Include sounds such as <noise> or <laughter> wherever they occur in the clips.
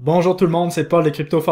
Bonjour tout le monde, c'est Paul de Crypto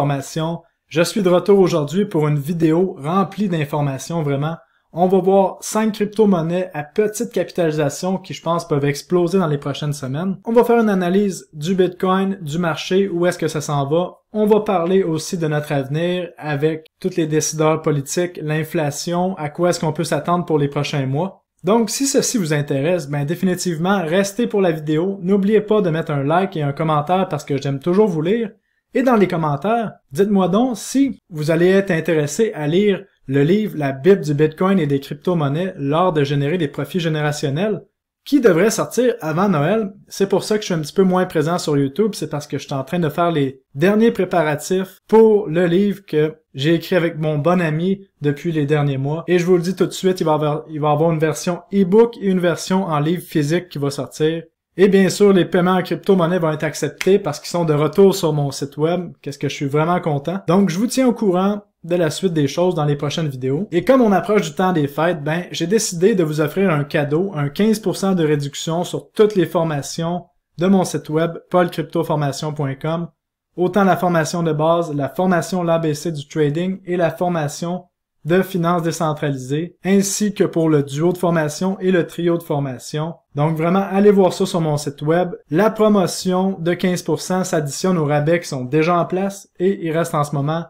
Je suis de retour aujourd'hui pour une vidéo remplie d'informations vraiment. On va voir 5 crypto-monnaies à petite capitalisation qui je pense peuvent exploser dans les prochaines semaines. On va faire une analyse du Bitcoin, du marché, où est-ce que ça s'en va. On va parler aussi de notre avenir avec tous les décideurs politiques, l'inflation, à quoi est-ce qu'on peut s'attendre pour les prochains mois. Donc, si ceci vous intéresse, ben définitivement, restez pour la vidéo. N'oubliez pas de mettre un like et un commentaire parce que j'aime toujours vous lire. Et dans les commentaires, dites-moi donc si vous allez être intéressé à lire le livre La Bible du Bitcoin et des crypto-monnaies lors de générer des profits générationnels qui devrait sortir avant Noël. C'est pour ça que je suis un petit peu moins présent sur YouTube, c'est parce que je suis en train de faire les derniers préparatifs pour le livre que j'ai écrit avec mon bon ami depuis les derniers mois. Et je vous le dis tout de suite, il va y avoir une version e-book et une version en livre physique qui va sortir. Et bien sûr, les paiements en crypto-monnaie vont être acceptés parce qu'ils sont de retour sur mon site web, qu'est-ce que je suis vraiment content. Donc, je vous tiens au courant de la suite des choses dans les prochaines vidéos. Et comme on approche du temps des fêtes, ben, j'ai décidé de vous offrir un cadeau, un 15% de réduction sur toutes les formations de mon site web paulcryptoformation.com, autant la formation de base, la formation l'ABC du trading et la formation de finances décentralisées, ainsi que pour le duo de formation et le trio de formation. Donc vraiment, allez voir ça sur mon site web. La promotion de 15% s'additionne aux rabais qui sont déjà en place et il reste en ce moment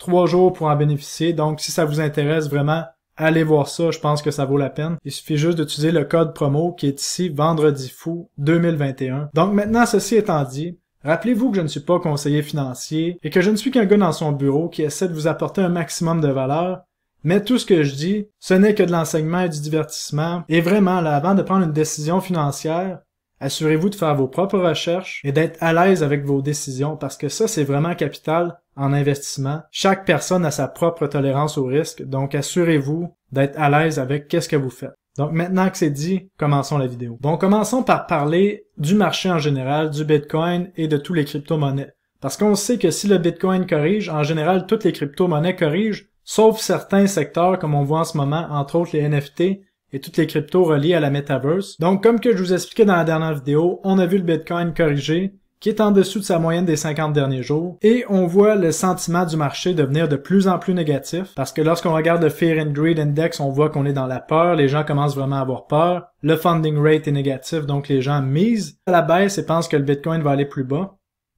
trois jours pour en bénéficier. Donc, si ça vous intéresse vraiment, allez voir ça. Je pense que ça vaut la peine. Il suffit juste d'utiliser le code promo qui est ici, Vendredi Fou 2021. Donc maintenant, ceci étant dit, Rappelez-vous que je ne suis pas conseiller financier et que je ne suis qu'un gars dans son bureau qui essaie de vous apporter un maximum de valeur, mais tout ce que je dis, ce n'est que de l'enseignement et du divertissement, et vraiment, là, avant de prendre une décision financière, Assurez-vous de faire vos propres recherches et d'être à l'aise avec vos décisions parce que ça, c'est vraiment capital en investissement. Chaque personne a sa propre tolérance au risque, donc assurez-vous d'être à l'aise avec qu'est-ce que vous faites. Donc maintenant que c'est dit, commençons la vidéo. Bon, commençons par parler du marché en général, du Bitcoin et de tous les crypto-monnaies. Parce qu'on sait que si le Bitcoin corrige, en général, toutes les crypto-monnaies corrigent, sauf certains secteurs comme on voit en ce moment, entre autres les NFT, et toutes les cryptos reliées à la Metaverse. Donc, comme que je vous expliquais dans la dernière vidéo, on a vu le Bitcoin corrigé, qui est en dessous de sa moyenne des 50 derniers jours, et on voit le sentiment du marché devenir de plus en plus négatif, parce que lorsqu'on regarde le Fear and Greed Index, on voit qu'on est dans la peur, les gens commencent vraiment à avoir peur, le funding rate est négatif, donc les gens misent à la baisse et pensent que le Bitcoin va aller plus bas.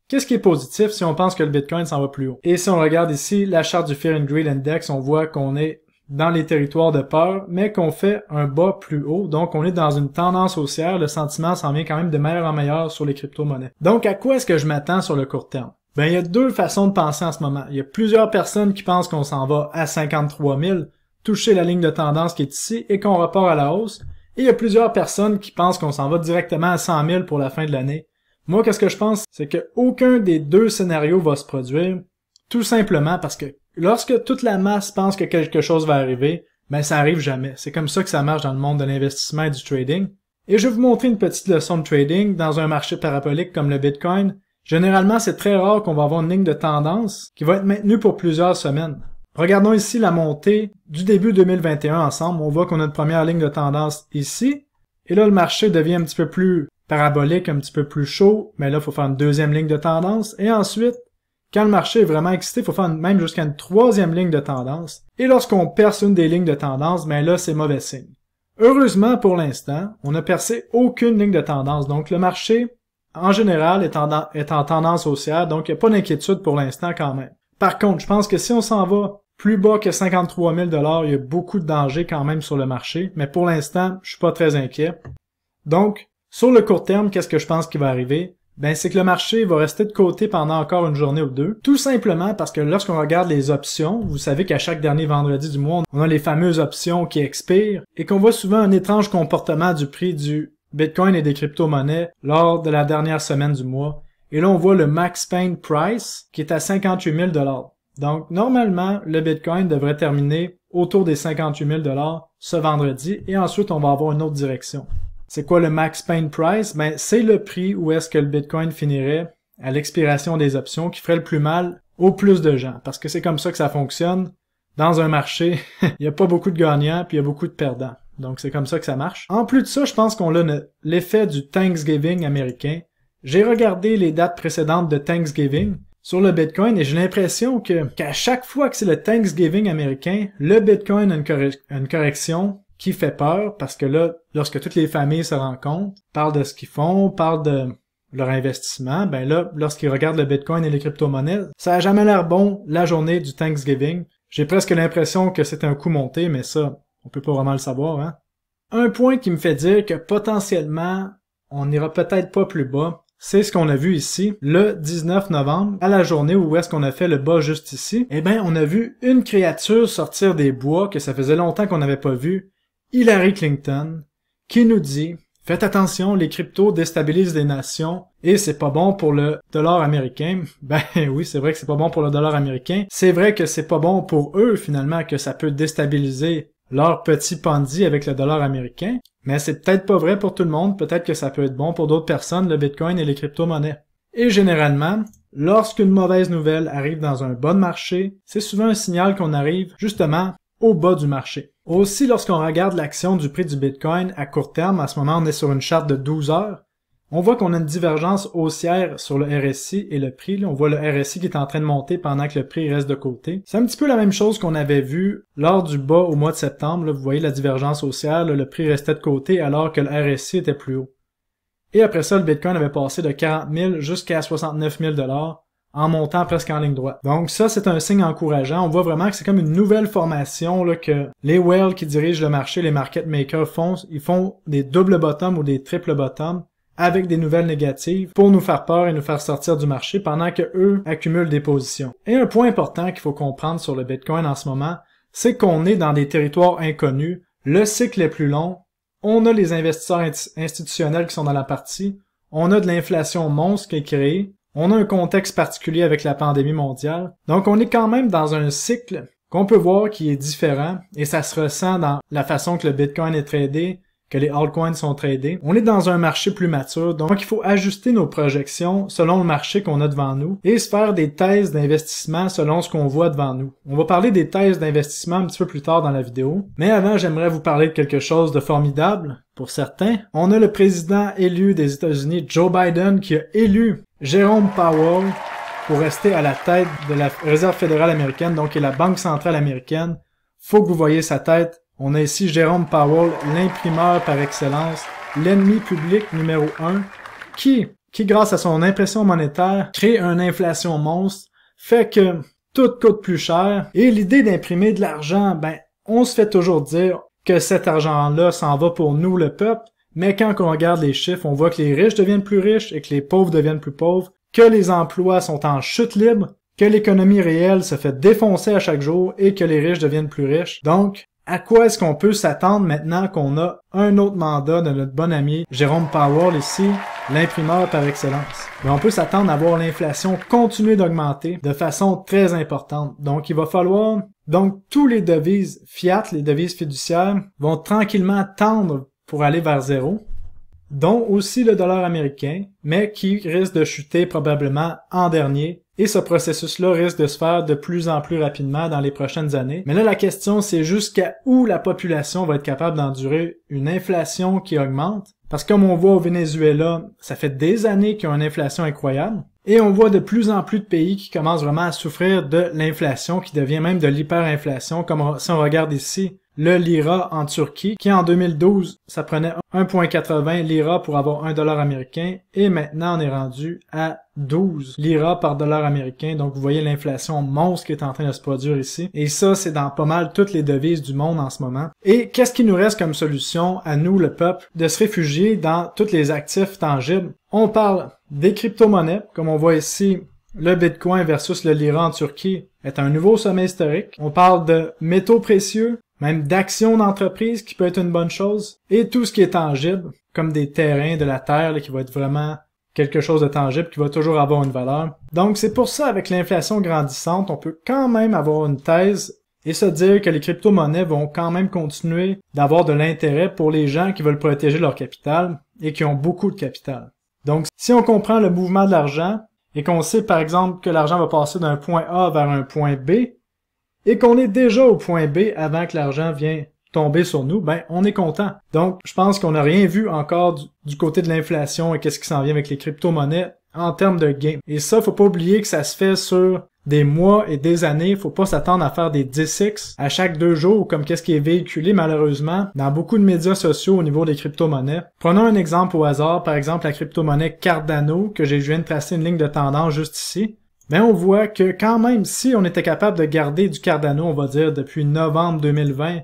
Qu'est-ce qui est positif si on pense que le Bitcoin s'en va plus haut? Et si on regarde ici la charte du Fear and Greed Index, on voit qu'on est dans les territoires de peur, mais qu'on fait un bas plus haut. Donc, on est dans une tendance haussière. Le sentiment s'en vient quand même de meilleur en meilleur sur les crypto-monnaies. Donc, à quoi est-ce que je m'attends sur le court terme? Ben, il y a deux façons de penser en ce moment. Il y a plusieurs personnes qui pensent qu'on s'en va à 53 000, toucher la ligne de tendance qui est ici et qu'on repart à la hausse. Et il y a plusieurs personnes qui pensent qu'on s'en va directement à 100 000 pour la fin de l'année. Moi, qu'est-ce que je pense? C'est qu'aucun des deux scénarios va se produire. Tout simplement parce que lorsque toute la masse pense que quelque chose va arriver, ben ça arrive jamais. C'est comme ça que ça marche dans le monde de l'investissement et du trading. Et je vais vous montrer une petite leçon de trading dans un marché parabolique comme le Bitcoin. Généralement, c'est très rare qu'on va avoir une ligne de tendance qui va être maintenue pour plusieurs semaines. Regardons ici la montée du début 2021 ensemble. On voit qu'on a une première ligne de tendance ici. Et là, le marché devient un petit peu plus parabolique, un petit peu plus chaud. Mais là, il faut faire une deuxième ligne de tendance. Et ensuite, quand le marché est vraiment excité, il faut faire même jusqu'à une troisième ligne de tendance. Et lorsqu'on perce une des lignes de tendance, ben là, c'est mauvais signe. Heureusement, pour l'instant, on n'a percé aucune ligne de tendance. Donc, le marché, en général, est en, tendance haussière. Donc, il n'y a pas d'inquiétude pour l'instant quand même. Par contre, je pense que si on s'en va plus bas que 53 000 il y a beaucoup de danger quand même sur le marché. Mais pour l'instant, je suis pas très inquiet. Donc, sur le court terme, qu'est-ce que je pense qui va arriver? ben c'est que le marché va rester de côté pendant encore une journée ou deux. Tout simplement parce que lorsqu'on regarde les options, vous savez qu'à chaque dernier vendredi du mois, on a les fameuses options qui expirent et qu'on voit souvent un étrange comportement du prix du Bitcoin et des crypto-monnaies lors de la dernière semaine du mois. Et là, on voit le max pain price qui est à 58 000 Donc, normalement, le Bitcoin devrait terminer autour des 58 000 ce vendredi et ensuite, on va avoir une autre direction. C'est quoi le max pain price? Ben, c'est le prix où est-ce que le Bitcoin finirait à l'expiration des options qui ferait le plus mal au plus de gens. Parce que c'est comme ça que ça fonctionne. Dans un marché, <laughs> il n'y a pas beaucoup de gagnants puis il y a beaucoup de perdants. Donc c'est comme ça que ça marche. En plus de ça, je pense qu'on a l'effet du Thanksgiving américain. J'ai regardé les dates précédentes de Thanksgiving sur le Bitcoin et j'ai l'impression que qu'à chaque fois que c'est le Thanksgiving américain, le Bitcoin a une correction qui fait peur parce que là, lorsque toutes les familles se rencontrent, parlent de ce qu'ils font, parlent de leur investissement, ben là, lorsqu'ils regardent le Bitcoin et les crypto-monnaies, ça a jamais l'air bon la journée du Thanksgiving. J'ai presque l'impression que c'est un coup monté, mais ça, on peut pas vraiment le savoir, hein. Un point qui me fait dire que potentiellement, on n'ira peut-être pas plus bas, c'est ce qu'on a vu ici, le 19 novembre, à la journée où est-ce qu'on a fait le bas juste ici. Eh ben, on a vu une créature sortir des bois que ça faisait longtemps qu'on n'avait pas vu. Hillary Clinton, qui nous dit Faites attention, les cryptos déstabilisent les nations et c'est pas bon pour le dollar américain. Ben <laughs> oui, c'est vrai que c'est pas bon pour le dollar américain. C'est vrai que c'est pas bon pour eux finalement que ça peut déstabiliser leur petit pandit avec le dollar américain. Mais c'est peut-être pas vrai pour tout le monde. Peut-être que ça peut être bon pour d'autres personnes, le bitcoin et les crypto-monnaies. Et généralement, lorsqu'une mauvaise nouvelle arrive dans un bon marché, c'est souvent un signal qu'on arrive justement au bas du marché. Aussi, lorsqu'on regarde l'action du prix du Bitcoin à court terme, à ce moment on est sur une charte de 12 heures, on voit qu'on a une divergence haussière sur le RSI et le prix. on voit le RSI qui est en train de monter pendant que le prix reste de côté. C'est un petit peu la même chose qu'on avait vu lors du bas au mois de septembre. vous voyez la divergence haussière, le prix restait de côté alors que le RSI était plus haut. Et après ça, le Bitcoin avait passé de 40 000 jusqu'à 69 000 dollars en montant presque en ligne droite. Donc ça, c'est un signe encourageant. On voit vraiment que c'est comme une nouvelle formation là, que les whales qui dirigent le marché, les market makers font. Ils font des doubles bottoms ou des triples bottoms avec des nouvelles négatives pour nous faire peur et nous faire sortir du marché pendant que eux accumulent des positions. Et un point important qu'il faut comprendre sur le Bitcoin en ce moment, c'est qu'on est dans des territoires inconnus, le cycle est plus long, on a les investisseurs institutionnels qui sont dans la partie, on a de l'inflation monstre qui est créée, on a un contexte particulier avec la pandémie mondiale, donc on est quand même dans un cycle qu'on peut voir qui est différent et ça se ressent dans la façon que le Bitcoin est tradé, que les altcoins sont tradés. On est dans un marché plus mature, donc il faut ajuster nos projections selon le marché qu'on a devant nous et se faire des thèses d'investissement selon ce qu'on voit devant nous. On va parler des thèses d'investissement un petit peu plus tard dans la vidéo, mais avant j'aimerais vous parler de quelque chose de formidable pour certains. On a le président élu des États-Unis, Joe Biden, qui a élu Jérôme Powell pour rester à la tête de la Réserve fédérale américaine, donc est la Banque centrale américaine. Faut que vous voyez sa tête on a ici Jérôme Powell, l'imprimeur par excellence, l'ennemi public numéro 1, qui, qui grâce à son impression monétaire, crée une inflation monstre, fait que tout coûte plus cher, et l'idée d'imprimer de l'argent, ben, on se fait toujours dire que cet argent-là s'en va pour nous, le peuple, mais quand on regarde les chiffres, on voit que les riches deviennent plus riches et que les pauvres deviennent plus pauvres, que les emplois sont en chute libre, que l'économie réelle se fait défoncer à chaque jour et que les riches deviennent plus riches. Donc, à quoi est-ce qu'on peut s'attendre maintenant qu'on a un autre mandat de notre bon ami Jérôme Powell ici, l'imprimeur par excellence? Ben, on peut s'attendre à voir l'inflation continuer d'augmenter de façon très importante. Donc, il va falloir, donc, tous les devises fiat, les devises fiduciaires, vont tranquillement tendre pour aller vers zéro dont aussi le dollar américain, mais qui risque de chuter probablement en dernier. Et ce processus-là risque de se faire de plus en plus rapidement dans les prochaines années. Mais là, la question, c'est jusqu'à où la population va être capable d'endurer une inflation qui augmente. Parce que comme on voit au Venezuela, ça fait des années qu'il y a une inflation incroyable. Et on voit de plus en plus de pays qui commencent vraiment à souffrir de l'inflation, qui devient même de l'hyperinflation, comme si on regarde ici le lira en Turquie, qui en 2012, ça prenait 1.80 lira pour avoir 1 dollar américain, et maintenant on est rendu à 12 lira par dollar américain. Donc vous voyez l'inflation monstre qui est en train de se produire ici. Et ça, c'est dans pas mal toutes les devises du monde en ce moment. Et qu'est-ce qui nous reste comme solution à nous, le peuple, de se réfugier dans tous les actifs tangibles? On parle des crypto-monnaies, comme on voit ici, le Bitcoin versus le lira en Turquie est un nouveau sommet historique. On parle de métaux précieux, même d'actions d'entreprise qui peut être une bonne chose, et tout ce qui est tangible, comme des terrains, de la terre, qui va être vraiment quelque chose de tangible qui va toujours avoir une valeur. Donc c'est pour ça, avec l'inflation grandissante, on peut quand même avoir une thèse et se dire que les crypto-monnaies vont quand même continuer d'avoir de l'intérêt pour les gens qui veulent protéger leur capital et qui ont beaucoup de capital. Donc si on comprend le mouvement de l'argent et qu'on sait par exemple que l'argent va passer d'un point A vers un point B, et qu'on est déjà au point B avant que l'argent vienne tomber sur nous, ben on est content. Donc, je pense qu'on n'a rien vu encore du, côté de l'inflation et qu'est-ce qui s'en vient avec les crypto-monnaies en termes de gains. Et ça, faut pas oublier que ça se fait sur des mois et des années. Faut pas s'attendre à faire des 10x à chaque deux jours, comme qu'est-ce qui est véhiculé malheureusement dans beaucoup de médias sociaux au niveau des crypto-monnaies. Prenons un exemple au hasard, par exemple la crypto-monnaie Cardano, que j'ai je viens de tracer une ligne de tendance juste ici mais on voit que quand même, si on était capable de garder du Cardano, on va dire, depuis novembre 2020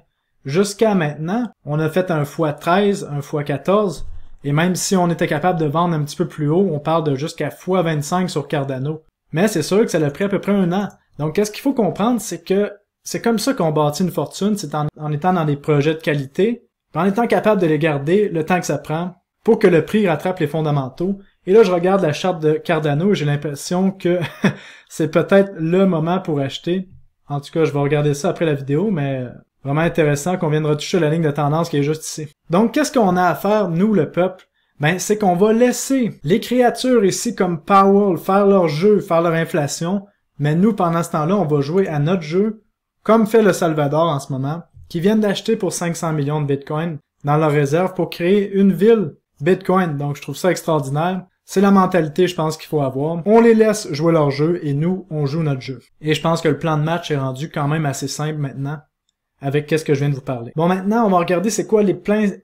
jusqu'à maintenant, on a fait un x13, un x14, et même si on était capable de vendre un petit peu plus haut, on parle de jusqu'à x25 sur Cardano. Mais c'est sûr que ça a pris à peu près un an. Donc, qu'est-ce qu'il faut comprendre, c'est que c'est comme ça qu'on bâtit une fortune, c'est en, en, étant dans des projets de qualité, en étant capable de les garder le temps que ça prend pour que le prix rattrape les fondamentaux et là, je regarde la charte de Cardano et j'ai l'impression que <laughs> c'est peut-être le moment pour acheter. En tout cas, je vais regarder ça après la vidéo, mais vraiment intéressant qu'on vienne retoucher la ligne de tendance qui est juste ici. Donc, qu'est-ce qu'on a à faire, nous, le peuple? Ben, c'est qu'on va laisser les créatures ici comme Powell faire leur jeu, faire leur inflation, mais nous, pendant ce temps-là, on va jouer à notre jeu, comme fait le Salvador en ce moment, qui viennent d'acheter pour 500 millions de bitcoins dans leur réserve pour créer une ville Bitcoin. Donc, je trouve ça extraordinaire. C'est la mentalité, je pense, qu'il faut avoir. On les laisse jouer leur jeu et nous, on joue notre jeu. Et je pense que le plan de match est rendu quand même assez simple maintenant avec qu'est-ce que je viens de vous parler. Bon, maintenant, on va regarder c'est quoi les,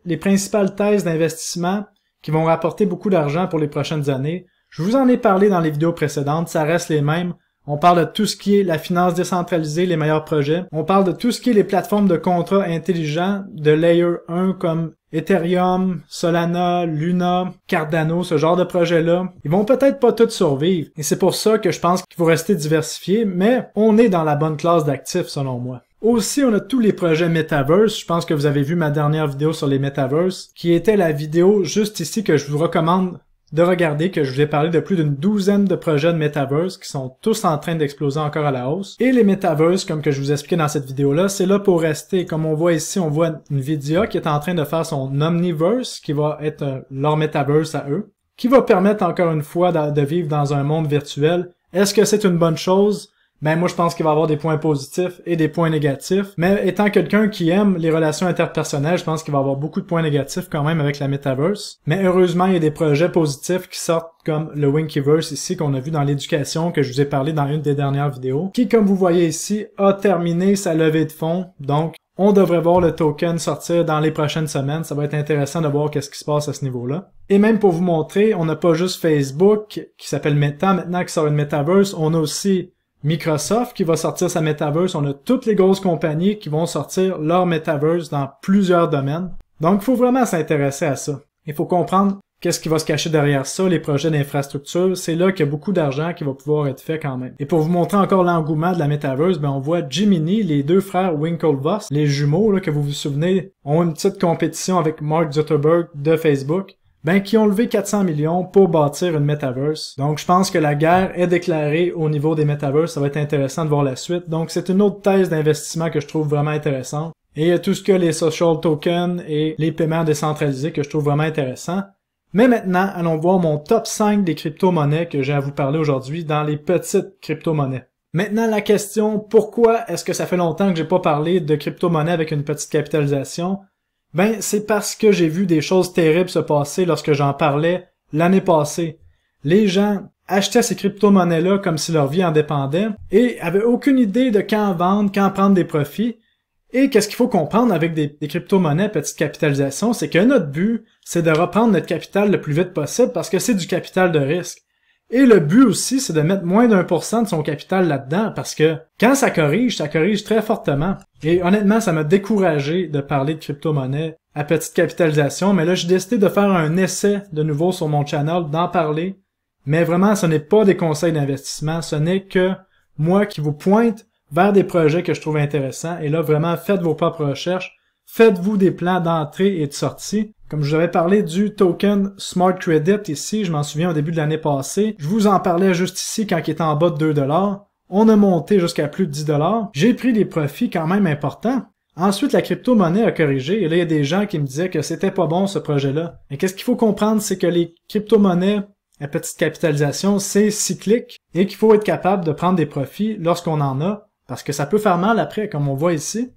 les principales thèses d'investissement qui vont rapporter beaucoup d'argent pour les prochaines années. Je vous en ai parlé dans les vidéos précédentes, ça reste les mêmes. On parle de tout ce qui est la finance décentralisée, les meilleurs projets. On parle de tout ce qui est les plateformes de contrats intelligents de Layer 1 comme Ethereum, Solana, Luna, Cardano, ce genre de projets-là, ils vont peut-être pas tous survivre. Et c'est pour ça que je pense qu'il faut rester diversifié, mais on est dans la bonne classe d'actifs selon moi. Aussi, on a tous les projets Metaverse. Je pense que vous avez vu ma dernière vidéo sur les Metaverse, qui était la vidéo juste ici que je vous recommande de regarder que je vous ai parlé de plus d'une douzaine de projets de Metaverse qui sont tous en train d'exploser encore à la hausse. Et les Metaverse, comme que je vous expliquais dans cette vidéo-là, c'est là pour rester. Comme on voit ici, on voit Nvidia qui est en train de faire son Omniverse, qui va être euh, leur Metaverse à eux, qui va permettre encore une fois de vivre dans un monde virtuel. Est-ce que c'est une bonne chose? ben moi je pense qu'il va y avoir des points positifs et des points négatifs. Mais étant quelqu'un qui aime les relations interpersonnelles, je pense qu'il va y avoir beaucoup de points négatifs quand même avec la metaverse. Mais heureusement, il y a des projets positifs qui sortent comme le Winkyverse ici qu'on a vu dans l'éducation que je vous ai parlé dans une des dernières vidéos, qui comme vous voyez ici a terminé sa levée de fonds. Donc on devrait voir le token sortir dans les prochaines semaines. Ça va être intéressant de voir qu'est-ce qui se passe à ce niveau-là. Et même pour vous montrer, on n'a pas juste Facebook qui s'appelle Meta maintenant qui sort une Metaverse, on a aussi Microsoft qui va sortir sa metaverse, on a toutes les grosses compagnies qui vont sortir leur metaverse dans plusieurs domaines. Donc il faut vraiment s'intéresser à ça. Il faut comprendre qu'est-ce qui va se cacher derrière ça, les projets d'infrastructure, c'est là qu'il y a beaucoup d'argent qui va pouvoir être fait quand même. Et pour vous montrer encore l'engouement de la metaverse, ben on voit Jiminy, les deux frères Winklevoss, les jumeaux là, que vous vous souvenez, ont une petite compétition avec Mark Zuckerberg de Facebook ben, qui ont levé 400 millions pour bâtir une metaverse. Donc, je pense que la guerre est déclarée au niveau des metaverses. Ça va être intéressant de voir la suite. Donc, c'est une autre thèse d'investissement que je trouve vraiment intéressante. Et tout ce que les social tokens et les paiements décentralisés que je trouve vraiment intéressant. Mais maintenant, allons voir mon top 5 des crypto-monnaies que j'ai à vous parler aujourd'hui dans les petites crypto-monnaies. Maintenant, la question, pourquoi est-ce que ça fait longtemps que j'ai pas parlé de crypto monnaies avec une petite capitalisation? Ben, c'est parce que j'ai vu des choses terribles se passer lorsque j'en parlais l'année passée. Les gens achetaient ces crypto-monnaies-là comme si leur vie en dépendait et avaient aucune idée de quand vendre, quand prendre des profits. Et qu'est-ce qu'il faut comprendre avec des, crypto-monnaies petite capitalisation, c'est que notre but, c'est de reprendre notre capital le plus vite possible parce que c'est du capital de risque. Et le but aussi, c'est de mettre moins d'un pour cent de son capital là-dedans parce que quand ça corrige, ça corrige très fortement. Et honnêtement, ça m'a découragé de parler de crypto-monnaie à petite capitalisation, mais là, j'ai décidé de faire un essai de nouveau sur mon channel, d'en parler. Mais vraiment, ce n'est pas des conseils d'investissement, ce n'est que moi qui vous pointe vers des projets que je trouve intéressants. Et là, vraiment, faites vos propres recherches. Faites-vous des plans d'entrée et de sortie. Comme je vous avais parlé du token Smart Credit ici, je m'en souviens au début de l'année passée. Je vous en parlais juste ici quand il était en bas de 2$. On a monté jusqu'à plus de 10$. J'ai pris des profits quand même importants. Ensuite, la crypto-monnaie a corrigé et là, il y a des gens qui me disaient que c'était pas bon ce projet-là. Mais qu'est-ce qu'il faut comprendre, c'est que les crypto-monnaies à petite capitalisation, c'est cyclique et qu'il faut être capable de prendre des profits lorsqu'on en a parce que ça peut faire mal après, comme on voit ici.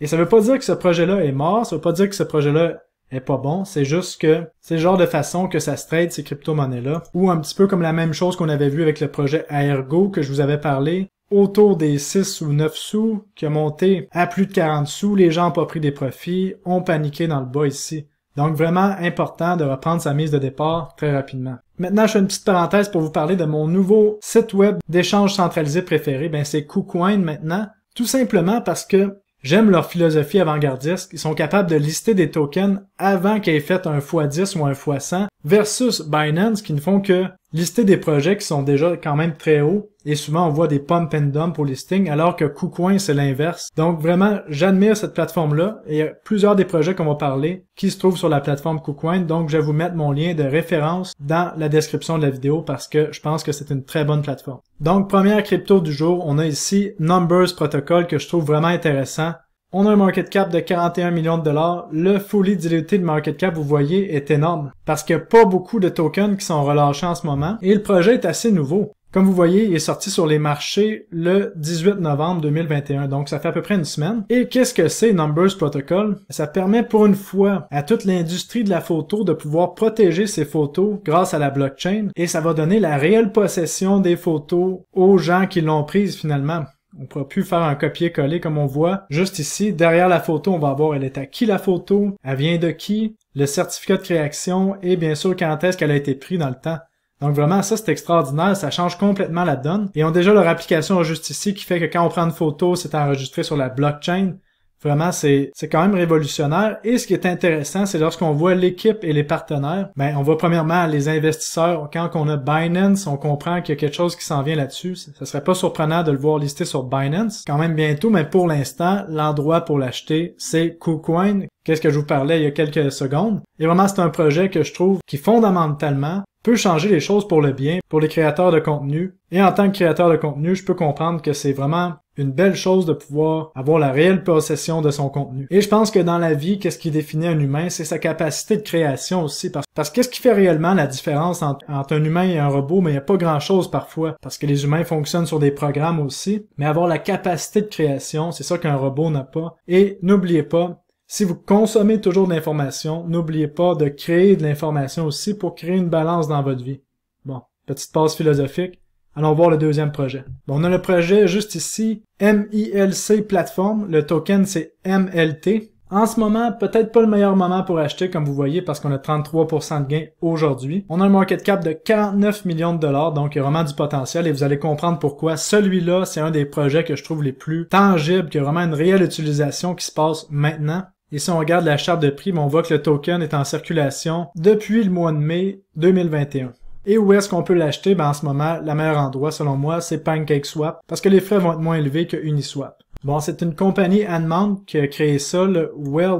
Et ça veut pas dire que ce projet-là est mort, ça veut pas dire que ce projet-là est pas bon, c'est juste que c'est le genre de façon que ça se trade ces crypto-monnaies-là, ou un petit peu comme la même chose qu'on avait vu avec le projet Aergo que je vous avais parlé, autour des 6 ou 9 sous, qui a monté à plus de 40 sous, les gens n'ont pas pris des profits, ont paniqué dans le bas ici. Donc vraiment important de reprendre sa mise de départ très rapidement. Maintenant, je fais une petite parenthèse pour vous parler de mon nouveau site web d'échange centralisé préféré. Ben, c'est KuCoin maintenant. Tout simplement parce que J'aime leur philosophie avant-gardiste. Ils sont capables de lister des tokens avant qu'ils aient fait un x10 ou un x100 versus Binance qui ne font que lister des projets qui sont déjà quand même très hauts et souvent on voit des pump and dump pour listing alors que KuCoin c'est l'inverse. Donc vraiment j'admire cette plateforme là et il y a plusieurs des projets qu'on va parler qui se trouvent sur la plateforme KuCoin donc je vais vous mettre mon lien de référence dans la description de la vidéo parce que je pense que c'est une très bonne plateforme. Donc première crypto du jour, on a ici Numbers Protocol que je trouve vraiment intéressant on a un market cap de 41 millions de dollars. Le fully diluté de market cap, vous voyez, est énorme parce qu'il n'y a pas beaucoup de tokens qui sont relâchés en ce moment et le projet est assez nouveau. Comme vous voyez, il est sorti sur les marchés le 18 novembre 2021, donc ça fait à peu près une semaine. Et qu'est-ce que c'est Numbers Protocol? Ça permet pour une fois à toute l'industrie de la photo de pouvoir protéger ses photos grâce à la blockchain et ça va donner la réelle possession des photos aux gens qui l'ont prise finalement on pourra plus faire un copier-coller comme on voit. Juste ici, derrière la photo, on va voir elle est à qui la photo, elle vient de qui, le certificat de création et bien sûr quand est-ce qu'elle a été prise dans le temps. Donc vraiment, ça c'est extraordinaire, ça change complètement la donne. Et ont déjà leur application juste ici qui fait que quand on prend une photo, c'est enregistré sur la blockchain. Vraiment, c'est quand même révolutionnaire. Et ce qui est intéressant, c'est lorsqu'on voit l'équipe et les partenaires, ben, on voit premièrement les investisseurs. Quand on a Binance, on comprend qu'il y a quelque chose qui s'en vient là-dessus. Ça serait pas surprenant de le voir listé sur Binance. Quand même bientôt, mais pour l'instant, l'endroit pour l'acheter, c'est KuCoin. Qu'est-ce que je vous parlais il y a quelques secondes. Et vraiment, c'est un projet que je trouve qui fondamentalement peut changer les choses pour le bien, pour les créateurs de contenu. Et en tant que créateur de contenu, je peux comprendre que c'est vraiment une belle chose de pouvoir avoir la réelle possession de son contenu. Et je pense que dans la vie, qu'est-ce qui définit un humain, c'est sa capacité de création aussi. Parce, qu'est-ce qui fait réellement la différence entre, un humain et un robot, mais il n'y a pas grand-chose parfois, parce que les humains fonctionnent sur des programmes aussi. Mais avoir la capacité de création, c'est ça qu'un robot n'a pas. Et n'oubliez pas, si vous consommez toujours de l'information, n'oubliez pas de créer de l'information aussi pour créer une balance dans votre vie. Bon, petite pause philosophique. Allons voir le deuxième projet. Bon, on a le projet juste ici, MILC Platform. Le token, c'est MLT. En ce moment, peut-être pas le meilleur moment pour acheter, comme vous voyez, parce qu'on a 33% de gains aujourd'hui. On a un market cap de 49 millions de dollars, donc il y a vraiment du potentiel et vous allez comprendre pourquoi celui-là, c'est un des projets que je trouve les plus tangibles, qui a vraiment une réelle utilisation qui se passe maintenant. Et si on regarde la charte de prix, on voit que le token est en circulation depuis le mois de mai 2021. Et où est-ce qu'on peut l'acheter? Ben, en ce moment, le meilleur endroit, selon moi, c'est PancakeSwap, parce que les frais vont être moins élevés que Uniswap. Bon, c'est une compagnie allemande qui a créé ça, le Well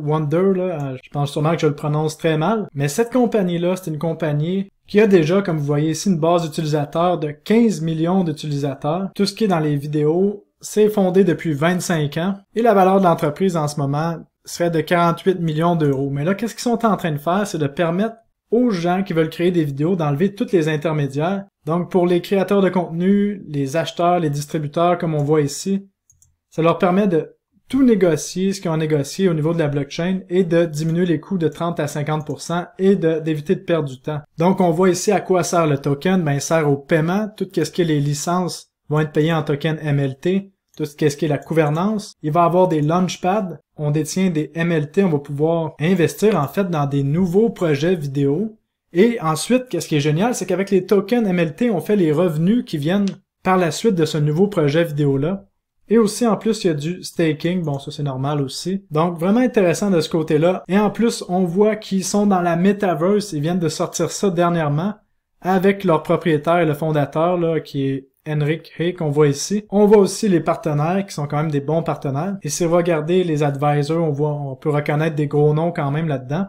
Wonder, là. Euh, je pense sûrement que je le prononce très mal. Mais cette compagnie-là, c'est une compagnie qui a déjà, comme vous voyez ici, une base d'utilisateurs de 15 millions d'utilisateurs. Tout ce qui est dans les vidéos, c'est fondé depuis 25 ans. Et la valeur de l'entreprise en ce moment serait de 48 millions d'euros. Mais là, qu'est-ce qu'ils sont en train de faire? C'est de permettre aux gens qui veulent créer des vidéos d'enlever toutes les intermédiaires. Donc pour les créateurs de contenu, les acheteurs, les distributeurs, comme on voit ici, ça leur permet de tout négocier, ce qu'ils ont négocié au niveau de la blockchain et de diminuer les coûts de 30 à 50% et d'éviter de, perdre du temps. Donc on voit ici à quoi sert le token, ben il sert au paiement, tout ce qui est les licences vont être payées en token MLT, tout ce qui est la gouvernance, il va avoir des launchpads, on détient des MLT, on va pouvoir investir en fait dans des nouveaux projets vidéo. Et ensuite, quest ce qui est génial, c'est qu'avec les tokens MLT, on fait les revenus qui viennent par la suite de ce nouveau projet vidéo-là. Et aussi, en plus, il y a du staking. Bon, ça, c'est normal aussi. Donc, vraiment intéressant de ce côté-là. Et en plus, on voit qu'ils sont dans la metaverse. Ils viennent de sortir ça dernièrement avec leur propriétaire, et le fondateur, là, qui est Henrik Hay qu'on voit ici. On voit aussi les partenaires qui sont quand même des bons partenaires. Et si vous regardez les advisors, on voit, on peut reconnaître des gros noms quand même là-dedans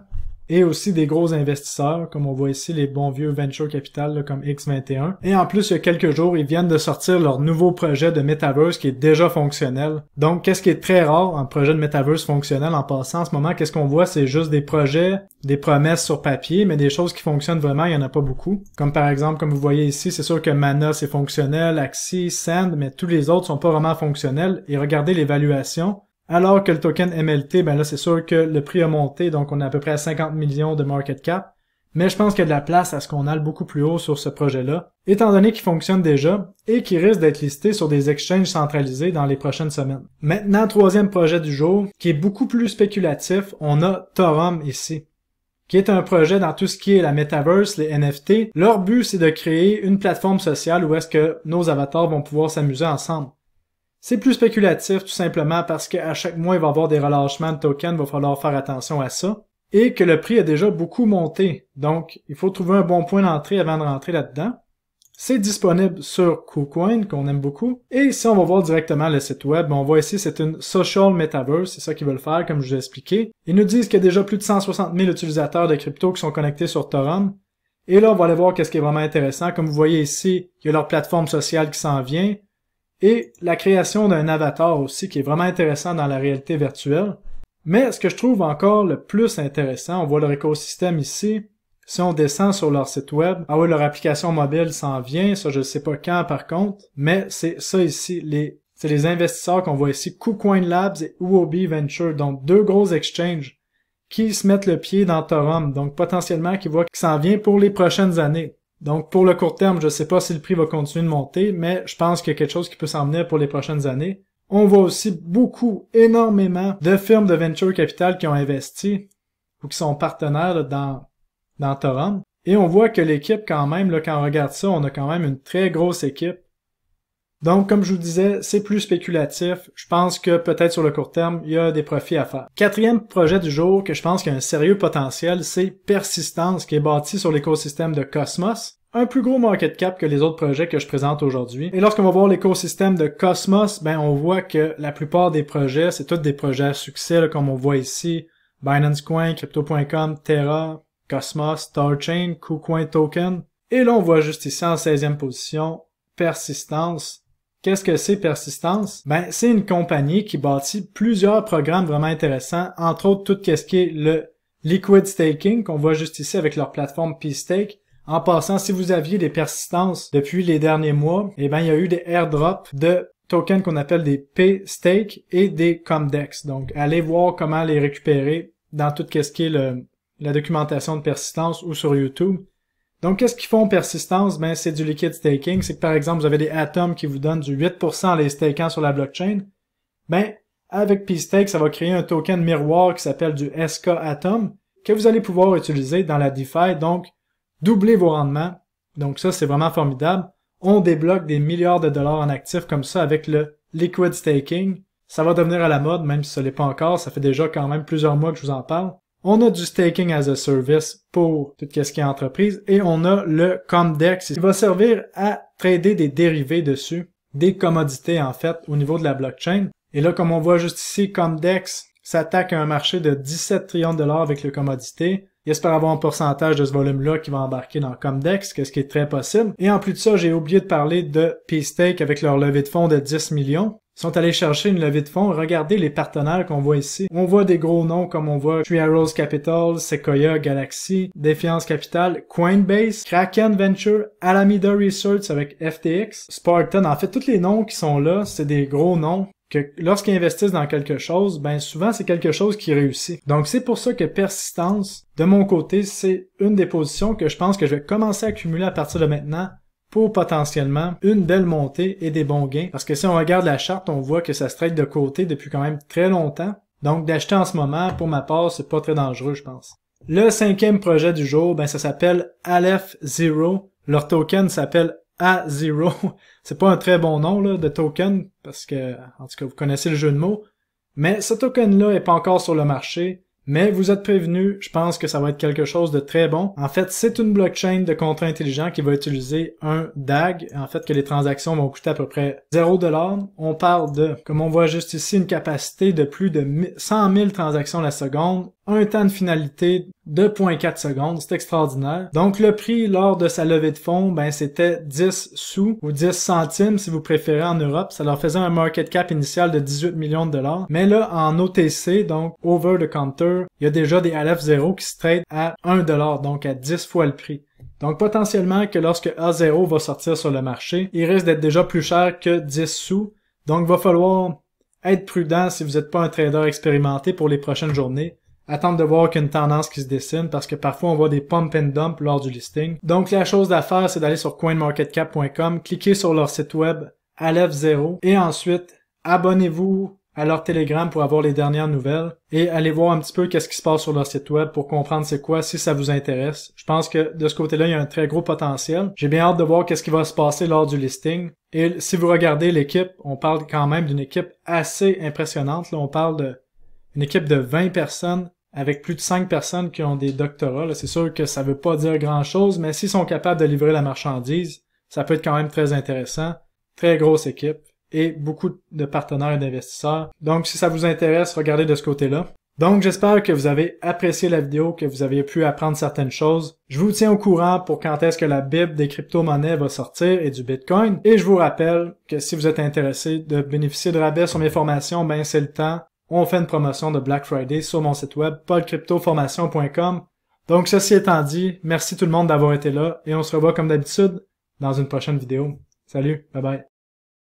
et aussi des gros investisseurs, comme on voit ici les bons vieux venture capital comme X21. Et en plus, il y a quelques jours, ils viennent de sortir leur nouveau projet de Metaverse qui est déjà fonctionnel. Donc, qu'est-ce qui est très rare un projet de Metaverse fonctionnel en passant en ce moment? Qu'est-ce qu'on voit? C'est juste des projets, des promesses sur papier, mais des choses qui fonctionnent vraiment, il n'y en a pas beaucoup. Comme par exemple, comme vous voyez ici, c'est sûr que Mana, c'est fonctionnel, Axie, Sand, mais tous les autres sont pas vraiment fonctionnels. Et regardez l'évaluation alors que le token MLT, ben là, c'est sûr que le prix a monté, donc on est à peu près à 50 millions de market cap. Mais je pense qu'il y a de la place à ce qu'on aille beaucoup plus haut sur ce projet-là, étant donné qu'il fonctionne déjà et qu'il risque d'être listé sur des exchanges centralisés dans les prochaines semaines. Maintenant, troisième projet du jour, qui est beaucoup plus spéculatif, on a Torum ici qui est un projet dans tout ce qui est la metaverse, les NFT. Leur but, c'est de créer une plateforme sociale où est-ce que nos avatars vont pouvoir s'amuser ensemble. C'est plus spéculatif tout simplement parce qu'à chaque mois, il va y avoir des relâchements de tokens, il va falloir faire attention à ça. Et que le prix a déjà beaucoup monté. Donc, il faut trouver un bon point d'entrée avant de rentrer là-dedans. C'est disponible sur KuCoin, qu'on aime beaucoup. Et ici, on va voir directement le site web. On voit ici, c'est une social metaverse. C'est ça qu'ils veulent faire, comme je vous ai expliqué. Ils nous disent qu'il y a déjà plus de 160 000 utilisateurs de crypto qui sont connectés sur Toron. Et là, on va aller voir qu'est-ce qui est vraiment intéressant. Comme vous voyez ici, il y a leur plateforme sociale qui s'en vient et la création d'un avatar aussi qui est vraiment intéressant dans la réalité virtuelle. Mais ce que je trouve encore le plus intéressant, on voit leur écosystème ici. Si on descend sur leur site web, ah oui, leur application mobile s'en vient, ça je ne sais pas quand par contre, mais c'est ça ici, les, c'est les investisseurs qu'on voit ici, KuCoin Labs et UOB Venture, donc deux gros exchanges qui se mettent le pied dans Torum, donc potentiellement qui voient que s'en vient pour les prochaines années. Donc pour le court terme, je ne sais pas si le prix va continuer de monter, mais je pense qu'il y a quelque chose qui peut s'en venir pour les prochaines années. On voit aussi beaucoup, énormément de firmes de venture capital qui ont investi ou qui sont partenaires dans, dans Torum. Et on voit que l'équipe quand même, là, quand on regarde ça, on a quand même une très grosse équipe donc, comme je vous disais, c'est plus spéculatif. Je pense que peut-être sur le court terme, il y a des profits à faire. Quatrième projet du jour que je pense qu'il y a un sérieux potentiel, c'est Persistence qui est bâti sur l'écosystème de Cosmos un plus gros market cap que les autres projets que je présente aujourd'hui. Et lorsqu'on va voir l'écosystème de Cosmos, ben on voit que la plupart des projets, c'est tous des projets à succès, comme on voit ici. Binance Coin, Crypto.com, Terra, Cosmos, Starchain, KuCoin Token. Et là, on voit juste ici en 16e position, Persistence, Qu'est-ce que c'est Persistance? Ben, c'est une compagnie qui bâtit plusieurs programmes vraiment intéressants, entre autres tout ce qui est le liquid staking qu'on voit juste ici avec leur plateforme P-Stake. En passant, si vous aviez des persistances depuis les derniers mois, et eh ben, il y a eu des airdrops de tokens qu'on appelle des P-Stake et des Comdex. Donc, allez voir comment les récupérer dans tout ce qui est la documentation de persistance ou sur YouTube. Donc, qu'est-ce qu'ils font en persistance? Ben, c'est du liquid staking. C'est que, par exemple, vous avez des atomes qui vous donnent du 8% en les staking sur la blockchain. Ben, avec P-Stake, ça va créer un token miroir qui s'appelle du SK Atom que vous allez pouvoir utiliser dans la DeFi. Donc, doubler vos rendements. Donc, ça, c'est vraiment formidable. On débloque des milliards de dollars en actifs comme ça avec le liquid staking. Ça va devenir à la mode, même si ce n'est pas encore. Ça fait déjà quand même plusieurs mois que je vous en parle. On a du staking as a service pour tout ce qui est entreprise et on a le Comdex qui va servir à trader des dérivés dessus, des commodités en fait au niveau de la blockchain. Et là, comme on voit juste ici, Comdex s'attaque à un marché de 17 trillions de dollars avec les commodités. Il espère avoir un pourcentage de ce volume-là qui va embarquer dans Comdex, ce qui est très possible. Et en plus de ça, j'ai oublié de parler de P-Stake avec leur levée de fonds de 10 millions sont allés chercher une levée de fonds. Regardez les partenaires qu'on voit ici. On voit des gros noms comme on voit Three Arrows Capital, Sequoia Galaxy, Defiance Capital, Coinbase, Kraken Venture, Alameda Research avec FTX, Spartan. En fait, tous les noms qui sont là, c'est des gros noms que lorsqu'ils investissent dans quelque chose, ben souvent c'est quelque chose qui réussit. Donc c'est pour ça que persistance, de mon côté, c'est une des positions que je pense que je vais commencer à accumuler à partir de maintenant pour potentiellement une belle montée et des bons gains. Parce que si on regarde la charte, on voit que ça se traite de côté depuis quand même très longtemps. Donc d'acheter en ce moment, pour ma part, c'est pas très dangereux, je pense. Le cinquième projet du jour, ben ça s'appelle Aleph Zero. Leur token s'appelle A0. <laughs> c'est pas un très bon nom là, de token, parce que, en tout cas, vous connaissez le jeu de mots. Mais ce token-là est pas encore sur le marché. Mais vous êtes prévenu, je pense que ça va être quelque chose de très bon. En fait, c'est une blockchain de contrat intelligent qui va utiliser un DAG. En fait, que les transactions vont coûter à peu près 0$. On parle de, comme on voit juste ici, une capacité de plus de 100 000 transactions la seconde un temps de finalité de 0.4 secondes. C'est extraordinaire. Donc, le prix lors de sa levée de fonds, ben, c'était 10 sous ou 10 centimes si vous préférez en Europe. Ça leur faisait un market cap initial de 18 millions de dollars. Mais là, en OTC, donc over the counter, il y a déjà des LF0 qui se traitent à 1 dollar, donc à 10 fois le prix. Donc potentiellement que lorsque A0 va sortir sur le marché, il risque d'être déjà plus cher que 10 sous. Donc va falloir être prudent si vous n'êtes pas un trader expérimenté pour les prochaines journées attendre de voir qu'une tendance qui se dessine parce que parfois on voit des pump and dump lors du listing. Donc la chose à faire, c'est d'aller sur coinmarketcap.com, cliquer sur leur site web Aleph0 et ensuite abonnez-vous à leur Telegram pour avoir les dernières nouvelles et allez voir un petit peu qu'est-ce qui se passe sur leur site web pour comprendre c'est quoi si ça vous intéresse. Je pense que de ce côté-là, il y a un très gros potentiel. J'ai bien hâte de voir qu'est-ce qui va se passer lors du listing. Et si vous regardez l'équipe, on parle quand même d'une équipe assez impressionnante. Là, on parle d'une équipe de 20 personnes avec plus de cinq personnes qui ont des doctorats, c'est sûr que ça veut pas dire grand-chose, mais s'ils sont capables de livrer la marchandise, ça peut être quand même très intéressant. Très grosse équipe et beaucoup de partenaires et d'investisseurs. Donc, si ça vous intéresse, regardez de ce côté-là. Donc, j'espère que vous avez apprécié la vidéo, que vous avez pu apprendre certaines choses. Je vous tiens au courant pour quand est-ce que la Bible des crypto-monnaies va sortir et du Bitcoin. Et je vous rappelle que si vous êtes intéressé de bénéficier de rabais sur mes formations, ben, c'est le temps on fait une promotion de Black Friday sur mon site web paulcryptoformation.com. Donc ceci étant dit, merci tout le monde d'avoir été là et on se revoit comme d'habitude dans une prochaine vidéo. Salut, bye bye.